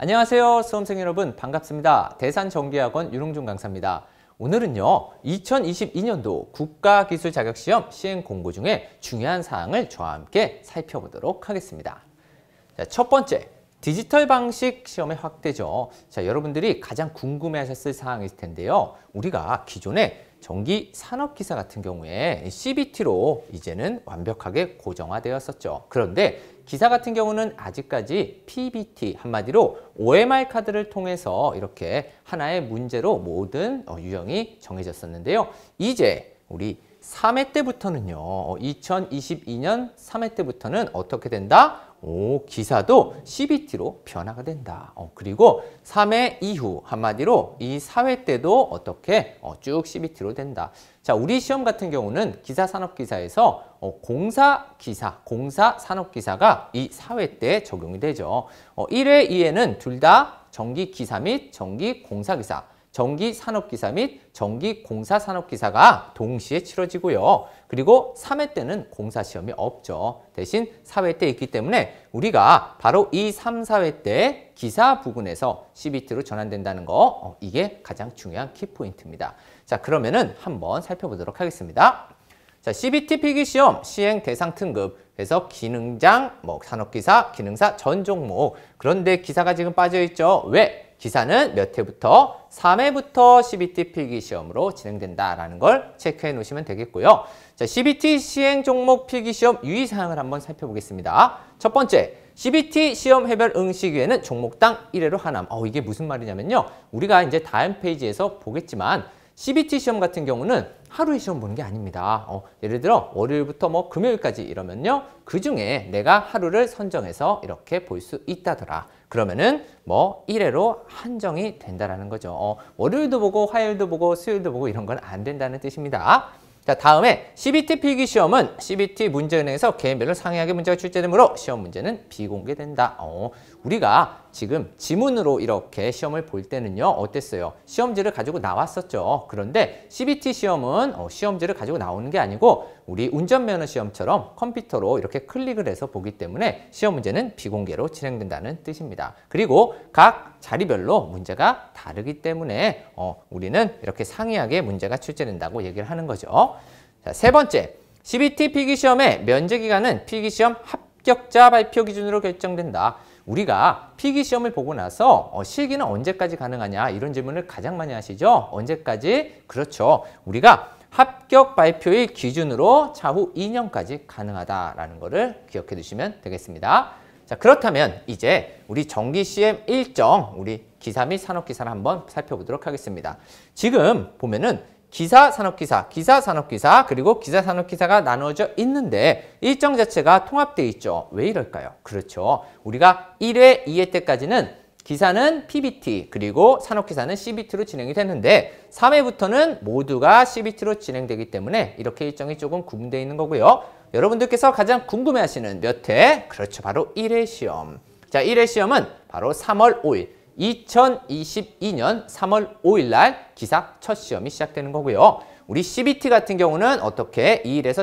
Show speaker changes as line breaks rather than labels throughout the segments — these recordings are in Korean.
안녕하세요 수험생 여러분 반갑습니다 대산정기학원 윤홍준 강사입니다 오늘은요 2022년도 국가기술자격시험 시행 공고 중에 중요한 사항을 저와 함께 살펴보도록 하겠습니다 자, 첫 번째 디지털 방식 시험의 확대죠. 자, 여러분들이 가장 궁금해하셨을 사항일 텐데요. 우리가 기존에 전기 산업 기사 같은 경우에 CBT로 이제는 완벽하게 고정화되었었죠. 그런데 기사 같은 경우는 아직까지 PBT 한마디로 OMR 카드를 통해서 이렇게 하나의 문제로 모든 어, 유형이 정해졌었는데요. 이제 우리 3회 때부터는요. 2022년 어, 3회 때부터는 어떻게 된다? 오, 기사도 CBT로 변화가 된다. 어, 그리고 3회 이후 한마디로 이 4회 때도 어떻게 어, 쭉 CBT로 된다. 자, 우리 시험 같은 경우는 기사 산업기사에서 어, 공사 기사, 공사 산업기사가 이 4회 때 적용이 되죠. 어, 1회 이에는 둘 다 정기 기사 및 정기 공사 기사. 전기 산업기사 및 전기 공사 산업기사가 동시에 치러지고요. 그리고 3회 때는 공사 시험이 없죠. 대신 4회 때 있기 때문에 우리가 바로 이 3, 4회 때 기사 부근에서 CBT로 전환된다는 거 어, 이게 가장 중요한 키포인트입니다. 자 그러면은 한번 살펴보도록 하겠습니다. 자, CBT 필기 시험 시행 대상 등급 그래서 기능장, 뭐 산업기사, 기능사 전 종목 그런데 기사가 지금 빠져 있죠. 왜? 기사는 몇 회부터 3회부터 CBT 필기 시험으로 진행된다라는 걸 체크해 놓으시면 되겠고요. 자, CBT 시행 종목 필기 시험 유의사항을 한번 살펴보겠습니다. 첫 번째, CBT 시험 해별 응시기에는 종목당 1회로 하남 어, 이게 무슨 말이냐면요. 우리가 이제 다음 페이지에서 보겠지만 CBT 시험 같은 경우는 하루에 시험 보는 게 아닙니다. 어, 예를 들어 월요일부터 뭐 금요일까지 이러면요. 그 중에 내가 하루를 선정해서 이렇게 볼 수 있다더라. 그러면은 뭐 1회로 한정이 된다라는 거죠. 어, 월요일도 보고 화요일도 보고 수요일도 보고 이런 건 안 된다는 뜻입니다. 자 다음에 CBT 필기 시험은 CBT 문제은행에서 개인별로 상이하게 문제가 출제되므로 시험 문제는 비공개된다. 어, 우리가 지금 지문으로 이렇게 시험을 볼 때는요 어땠어요? 시험지를 가지고 나왔었죠. 그런데 CBT 시험은 어, 시험지를 가지고 나오는 게 아니고 우리 운전면허 시험처럼 컴퓨터로 이렇게 클릭을 해서 보기 때문에 시험 문제는 비공개로 진행된다는 뜻입니다. 그리고 각 자리별로 문제가 다르기 때문에 어, 우리는 이렇게 상이하게 문제가 출제된다고 얘기를 하는 거죠. 자, 세 번째, CBT 필기시험의 면제기간은 필기시험 합격자 발표 기준으로 결정된다. 우리가 필기 시험을 보고 나서 어, 실기는 언제까지 가능하냐 이런 질문을 가장 많이 하시죠. 언제까지? 그렇죠. 우리가 합격 발표일 기준으로 차후 2년까지 가능하다라는 것을 기억해 두시면 되겠습니다. 자 그렇다면 이제 우리 정기 시험 일정 우리 기사 및 산업 기사를 한번 살펴보도록 하겠습니다. 지금 보면은 기사 산업기사, 기사 산업기사, 그리고 기사 산업기사가 나눠져 있는데 일정 자체가 통합돼 있죠. 왜 이럴까요? 그렇죠. 우리가 1회, 2회 때까지는 기사는 PBT, 그리고 산업기사는 CBT로 진행이 됐는데 3회부터는 모두가 CBT로 진행되기 때문에 이렇게 일정이 조금 구분되어 있는 거고요. 여러분들께서 가장 궁금해하시는 몇 회? 그렇죠. 바로 1회 시험. 자, 1회 시험은 바로 3월 5일. 2022년 3월 5일 날 기사 첫 시험이 시작되는 거고요. 우리 CBT 같은 경우는 어떻게 2일에서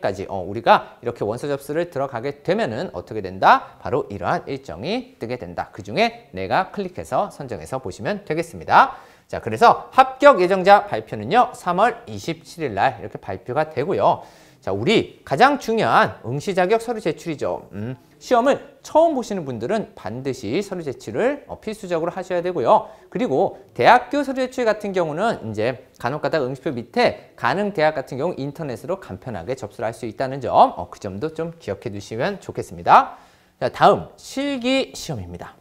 13일까지 어, 우리가 이렇게 원서 접수를 들어가게 되면은 어떻게 된다? 바로 이러한 일정이 뜨게 된다. 그 중에 내가 클릭해서 선정해서 보시면 되겠습니다. 자, 그래서 합격 예정자 발표는요. 3월 27일 날 이렇게 발표가 되고요. 자, 우리 가장 중요한 응시 자격 서류 제출이죠. 음, 시험을 처음 보시는 분들은 반드시 서류 제출을 어, 필수적으로 하셔야 되고요. 그리고 대학교 서류 제출 같은 경우는 이제 간혹가다 응시표 밑에 가능 대학 같은 경우 인터넷으로 간편하게 접수를 할 수 있다는 점, 어, 그 점도 좀 기억해 두시면 좋겠습니다. 자, 다음 실기 시험입니다.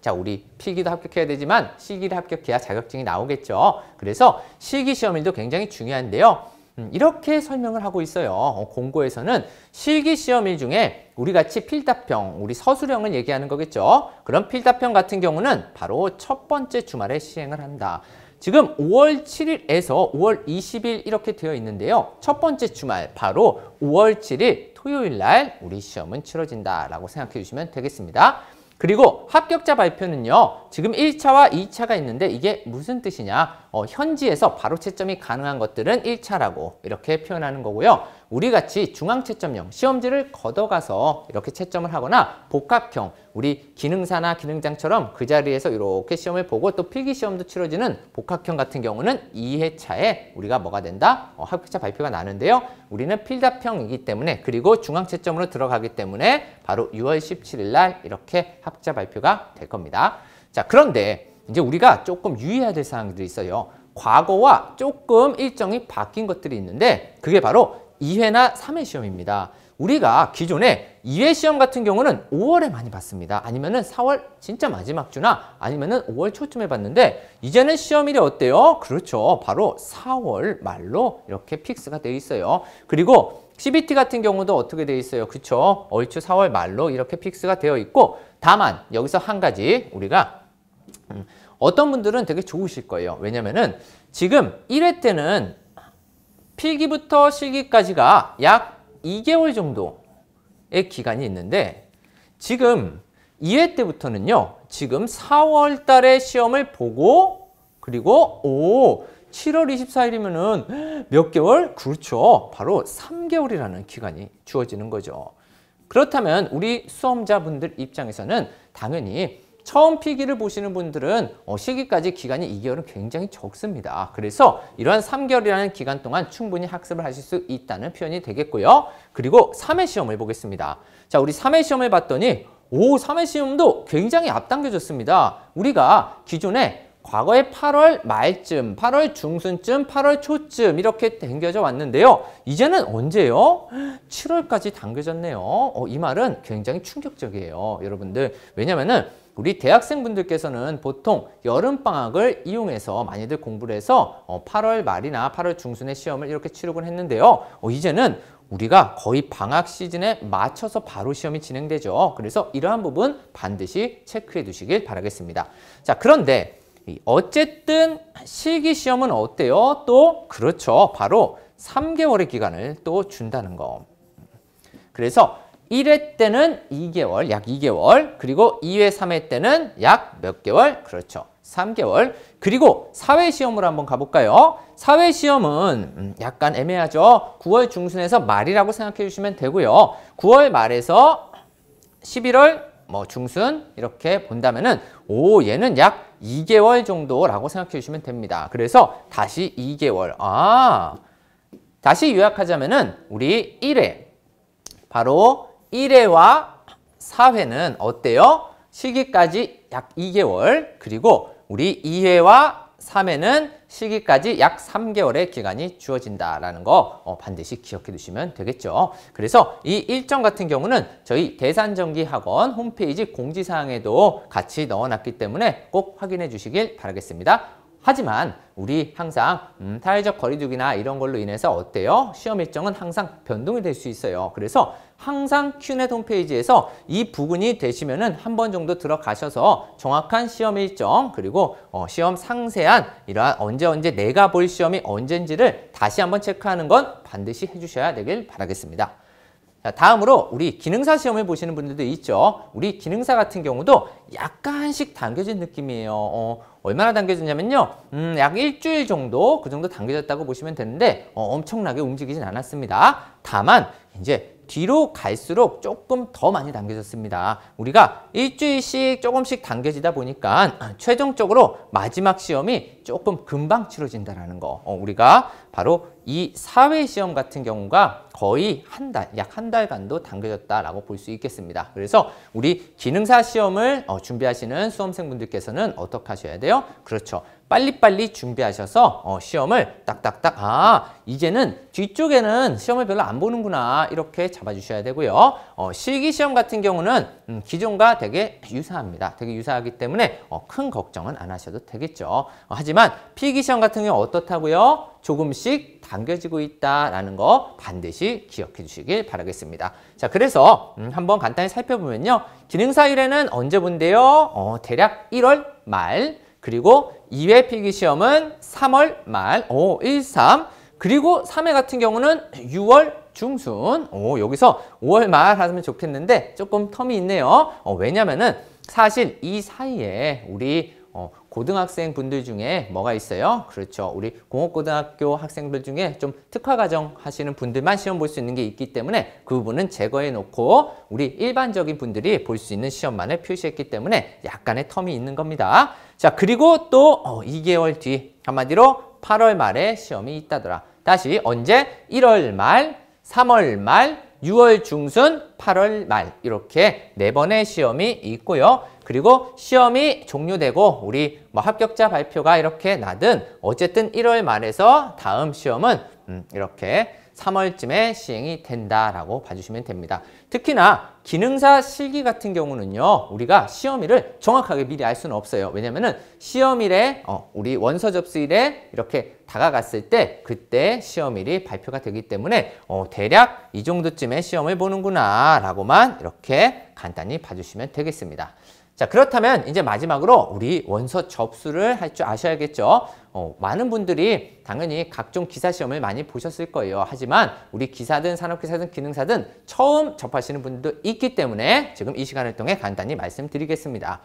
자, 우리 필기도 합격해야 되지만 실기를 합격해야 자격증이 나오겠죠. 그래서 실기 시험일도 굉장히 중요한데요. 음, 이렇게 설명을 하고 있어요. 어, 공고에서는 실기시험일 중에 우리같이 필답형, 우리 서술형을 얘기하는 거겠죠. 그럼 필답형 같은 경우는 바로 첫 번째 주말에 시행을 한다. 지금 5월 7일에서 5월 20일 이렇게 되어 있는데요. 첫 번째 주말, 바로 5월 7일 토요일 날 우리 시험은 치러진다라고 생각해 주시면 되겠습니다. 그리고 합격자 발표는요. 지금 1차와 2차가 있는데 이게 무슨 뜻이냐. 어, 현지에서 바로 채점이 가능한 것들은 1차라고 이렇게 표현하는 거고요. 우리같이 중앙채점형 시험지를 걷어가서 이렇게 채점을 하거나 복합형 우리 기능사나 기능장처럼 그 자리에서 이렇게 시험을 보고 또 필기시험도 치러지는 복합형 같은 경우는 이회차에 우리가 뭐가 된다? 어, 합격자 발표가 나는데요. 우리는 필답형이기 때문에 그리고 중앙채점으로 들어가기 때문에 바로 6월 17일 날 이렇게 합격자 발표가 될 겁니다. 자 그런데 이제 우리가 조금 유의해야 될 사항들이 있어요. 과거와 조금 일정이 바뀐 것들이 있는데 그게 바로 2회나 3회 시험입니다. 우리가 기존에 2회 시험 같은 경우는 5월에 많이 봤습니다. 아니면은 4월 진짜 마지막 주나 아니면은 5월 초쯤에 봤는데 이제는 시험일이 어때요? 그렇죠. 바로 4월 말로 이렇게 픽스가 되어 있어요. 그리고 CBT 같은 경우도 어떻게 되어 있어요? 그렇죠. 얼추 4월 말로 이렇게 픽스가 되어 있고 다만 여기서 한 가지 우리가 음, 어떤 분들은 되게 좋으실 거예요. 왜냐면은 지금 1회 때는 필기부터 실기까지가 약 2개월 정도의 기간이 있는데 지금 2회 때부터는요. 지금 4월 달에 시험을 보고 그리고 오 7월 24일이면은 몇 개월? 그렇죠. 바로 3개월이라는 기간이 주어지는 거죠. 그렇다면 우리 수험자분들 입장에서는 당연히 처음 피기를 보시는 분들은 어, 시기까지 기간이 2개월은 굉장히 적습니다. 그래서 이러한 3개월이라는 기간 동안 충분히 학습을 하실 수 있다는 표현이 되겠고요. 그리고 3회 시험을 보겠습니다. 자, 우리 3회 시험을 봤더니 오, 3회 시험도 굉장히 앞당겨졌습니다. 우리가 기존에 과거에 8월 말쯤, 8월 중순쯤, 8월 초쯤 이렇게 당겨져 왔는데요. 이제는 언제요 7월까지 당겨졌네요. 어, 이 말은 굉장히 충격적이에요. 여러분들. 왜냐면은 우리 대학생분들께서는 보통 여름방학을 이용해서 많이들 공부를 해서 8월 어, 말이나 8월 중순에 시험을 이렇게 치르곤 했는데요. 어, 이제는 우리가 거의 방학 시즌에 맞춰서 바로 시험이 진행되죠. 그래서 이러한 부분 반드시 체크해 두시길 바라겠습니다. 자, 그런데 어쨌든 실기 시험은 어때요? 또 그렇죠. 바로 3개월의 기간을 또 준다는 거. 그래서 1회 때는 2개월, 약 2개월, 그리고 2회, 3회 때는 약 몇 개월? 그렇죠. 3개월. 그리고 사회 시험으로 한번 가볼까요? 사회 시험은 음, 약간 애매하죠. 9월 중순에서 말이라고 생각해 주시면 되고요. 9월 말에서 11월 뭐 중순 이렇게 본다면은 오 얘는 약 2개월 정도라고 생각해 주시면 됩니다. 그래서 다시 2개월. 아 다시 요약하자면은 우리 1회 바로 1회와 4회는 어때요? 시기까지 약 2개월 그리고 우리 2회와 3회는 시기까지 약 3개월의 기간이 주어진다라는 거 어, 반드시 기억해 두시면 되겠죠. 그래서 이 일정 같은 경우는 저희 대산전기학원 홈페이지 공지사항에도 같이 넣어놨기 때문에 꼭 확인해 주시길 바라겠습니다. 하지만 우리 항상 음, 사회적 거리두기나 이런 걸로 인해서 어때요? 시험 일정은 항상 변동이 될 수 있어요. 그래서 항상 큐넷 홈페이지에서 이 부분이 되시면은 한 번 정도 들어가셔서 정확한 시험 일정 그리고 어, 시험 상세한 이러한 언제 언제 내가 볼 시험이 언젠지를 다시 한번 체크하는 건 반드시 해주셔야 되길 바라겠습니다. 자, 다음으로 우리 기능사 시험을 보시는 분들도 있죠. 우리 기능사 같은 경우도 약간씩 당겨진 느낌이에요. 어, 얼마나 당겨졌냐면요. 음, 약 일주일 정도 그 정도 당겨졌다고 보시면 되는데 어, 엄청나게 움직이진 않았습니다. 다만 이제 뒤로 갈수록 조금 더 많이 당겨졌습니다. 우리가 일주일씩 조금씩 당겨지다 보니까 최종적으로 마지막 시험이 조금 금방 치러진다라는 거. 어, 우리가 바로 이 사회 시험 같은 경우가 거의 한 달, 약 한 달간도 당겨졌다라고 볼 수 있겠습니다. 그래서 우리 기능사 시험을 어, 준비하시는 수험생분들께서는 어떻게 하셔야 돼요? 그렇죠. 빨리빨리 준비하셔서 어, 시험을 딱딱딱 아 이제는 뒤쪽에는 시험을 별로 안 보는구나 이렇게 잡아주셔야 되고요. 어, 실기시험 같은 경우는 음, 기존과 되게 유사합니다. 되게 유사하기 때문에 어, 큰 걱정은 안 하셔도 되겠죠. 어, 하지만 필기시험 같은 경우 어떻다고요? 조금씩 당겨지고 있다라는 거 반드시 기억해 주시길 바라겠습니다. 자, 그래서 음, 한번 간단히 살펴보면요. 기능사 일회는 언제 본데요? 어, 대략 1월 말 그리고 2회 필기시험은 3월 말, 오, 1, 3. 그리고 3회 같은 경우는 6월 중순. 오, 여기서 5월 말 하면 좋겠는데 조금 텀이 있네요. 어, 왜냐면은 사실 이 사이에 우리 고등학생 분들 중에 뭐가 있어요? 그렇죠. 우리 공업고등학교 학생들 중에 좀 특화과정 하시는 분들만 시험 볼 수 있는 게 있기 때문에 그 부분은 제거해 놓고 우리 일반적인 분들이 볼 수 있는 시험만을 표시했기 때문에 약간의 텀이 있는 겁니다. 자, 그리고 또 어, 2개월 뒤 한마디로 8월 말에 시험이 있다더라. 다시 언제? 1월 말, 3월 말, 6월 중순, 8월 말 이렇게 네 번의 시험이 있고요. 그리고 시험이 종료되고 우리 뭐 합격자 발표가 이렇게 나든 어쨌든 1월 말에서 다음 시험은 음, 이렇게 3월쯤에 시행이 된다라고 봐주시면 됩니다. 특히나 기능사 실기 같은 경우는요. 우리가 시험일을 정확하게 미리 알 수는 없어요. 왜냐면은 시험일에 어, 우리 원서 접수일에 이렇게 다가갔을 때 그때 시험일이 발표가 되기 때문에 어, 대략 이 정도쯤에 시험을 보는구나 라고만 이렇게 간단히 봐주시면 되겠습니다. 자 그렇다면 이제 마지막으로 우리 원서 접수를 할 줄 아셔야겠죠. 어, 많은 분들이 당연히 각종 기사 시험을 많이 보셨을 거예요. 하지만 우리 기사든 산업기사든 기능사든 처음 접하시는 분들도 있기 때문에 지금 이 시간을 통해 간단히 말씀드리겠습니다.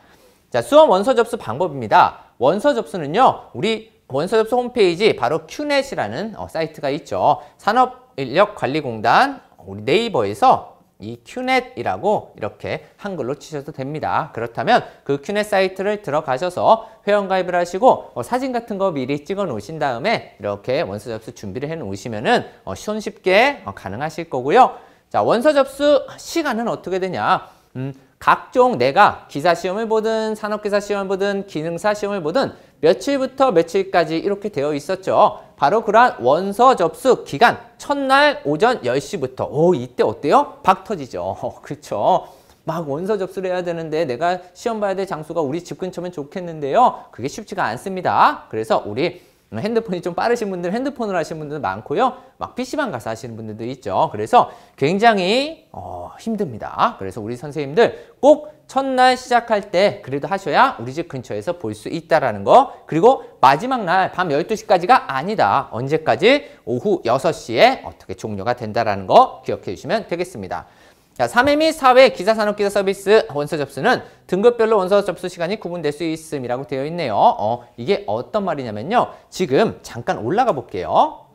자 수험 원서 접수 방법입니다. 원서 접수는요. 우리 원서 접수 홈페이지 바로 큐넷이라는 어, 사이트가 있죠. 산업인력관리공단 우리 네이버에서 이 큐넷이라고 이렇게 한글로 치셔도 됩니다. 그렇다면 그 큐넷 사이트를 들어가셔서 회원가입을 하시고 어, 사진 같은 거 미리 찍어 놓으신 다음에 이렇게 원서 접수 준비를 해 놓으시면 은 어, 손쉽게 어, 가능하실 거고요. 자 원서 접수 시간은 어떻게 되냐. 음, 각종 내가 기사 시험을 보든 산업기사 시험을 보든 기능사 시험을 보든 며칠부터 며칠까지 이렇게 되어 있었죠. 바로 그러한 원서 접수 기간 첫날 오전 10시부터 오 이때 어때요? 박 터지죠. 그렇죠. 막 원서 접수를 해야 되는데 내가 시험 봐야 될 장소가 우리 집 근처면 좋겠는데요. 그게 쉽지가 않습니다. 그래서 우리 핸드폰이 좀 빠르신 분들 핸드폰으로 하시는 분들 많고요. 막 PC방 가서 하시는 분들도 있죠. 그래서 굉장히 어, 힘듭니다. 그래서 우리 선생님들 꼭 첫날 시작할 때 그래도 하셔야 우리 집 근처에서 볼 수 있다라는 거 그리고 마지막 날 밤 12시까지가 아니다. 언제까지? 오후 6시에 어떻게 종료가 된다라는 거 기억해 주시면 되겠습니다. 자, 3회 및 4회 기사 산업기사 서비스 원서 접수는 등급별로 원서 접수 시간이 구분될 수 있음이라고 되어 있네요. 어, 이게 어떤 말이냐면요. 지금 잠깐 올라가 볼게요.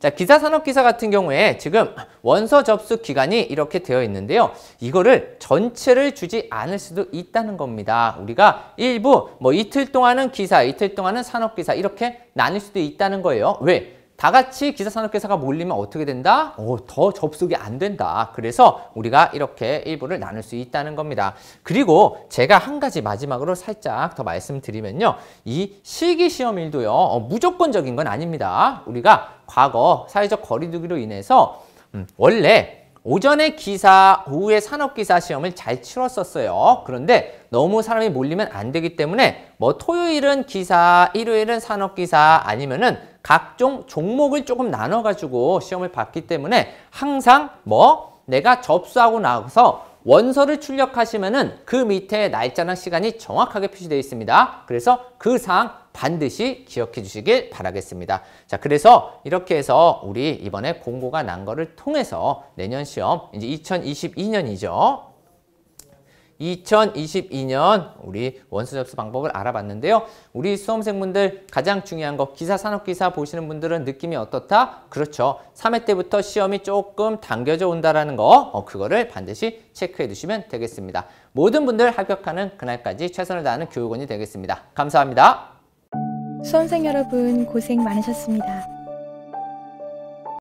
자, 기사 산업 기사 같은 경우에 지금 원서 접수 기간이 이렇게 되어 있는데요. 이거를 전체를 주지 않을 수도 있다는 겁니다. 우리가 일부 뭐 이틀 동안은 기사, 이틀 동안은 산업 기사 이렇게 나눌 수도 있다는 거예요. 왜? 다 같이 기사산업계사가 몰리면 어떻게 된다? 어, 더 접속이 안 된다. 그래서 우리가 이렇게 일부를 나눌 수 있다는 겁니다. 그리고 제가 한 가지 마지막으로 살짝 더 말씀드리면요. 이 실기시험일도요. 어, 무조건적인 건 아닙니다. 우리가 과거 사회적 거리두기로 인해서 음, 원래 오전에 기사, 오후에 산업기사 시험을 잘 치렀었어요. 그런데 너무 사람이 몰리면 안 되기 때문에 뭐 토요일은 기사, 일요일은 산업기사 아니면은 각종 종목을 조금 나눠가지고 시험을 봤기 때문에 항상 뭐 내가 접수하고 나서 원서를 출력하시면은 그 밑에 날짜나 시간이 정확하게 표시되어 있습니다. 그래서 그 사항 반드시 기억해 주시길 바라겠습니다. 자, 그래서 이렇게 해서 우리 이번에 공고가 난 거를 통해서 내년 시험, 이제 2022년이죠. 2022년 우리 원서 접수 방법을 알아봤는데요. 우리 수험생분들 가장 중요한 거 기사 산업기사 보시는 분들은 느낌이 어떻다? 그렇죠. 3회 때부터 시험이 조금 당겨져 온다라는 거 어, 그거를 반드시 체크해 두시면 되겠습니다. 모든 분들 합격하는 그날까지 최선을 다하는 교육원이 되겠습니다. 감사합니다. 수험생 여러분 고생 많으셨습니다.